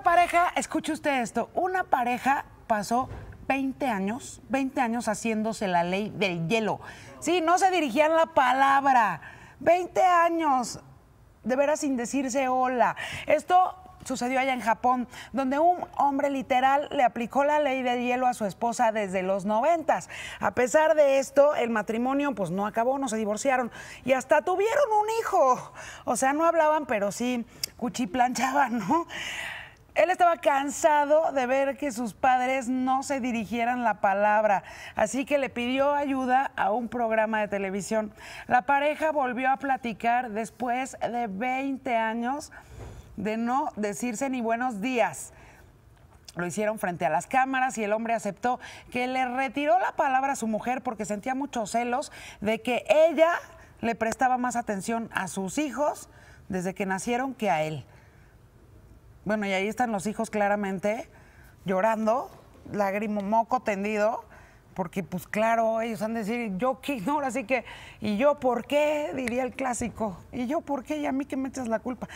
pareja, escuche usted esto, una pareja pasó 20 años, 20 años haciéndose la ley del hielo. Sí, no se dirigían la palabra. 20 años, de veras sin decirse hola. Esto sucedió allá en Japón, donde un hombre literal le aplicó la ley del hielo a su esposa desde los 90, A pesar de esto, el matrimonio pues no acabó, no se divorciaron y hasta tuvieron un hijo. O sea, no hablaban, pero sí cuchiplanchaban, ¿no? Él estaba cansado de ver que sus padres no se dirigieran la palabra, así que le pidió ayuda a un programa de televisión. La pareja volvió a platicar después de 20 años de no decirse ni buenos días. Lo hicieron frente a las cámaras y el hombre aceptó que le retiró la palabra a su mujer porque sentía muchos celos de que ella le prestaba más atención a sus hijos desde que nacieron que a él. Bueno, y ahí están los hijos claramente llorando, lágrimo, moco tendido, porque pues claro, ellos han de decir, yo qué, no, así que, y yo por qué, diría el clásico, y yo por qué, y a mí que me echas la culpa.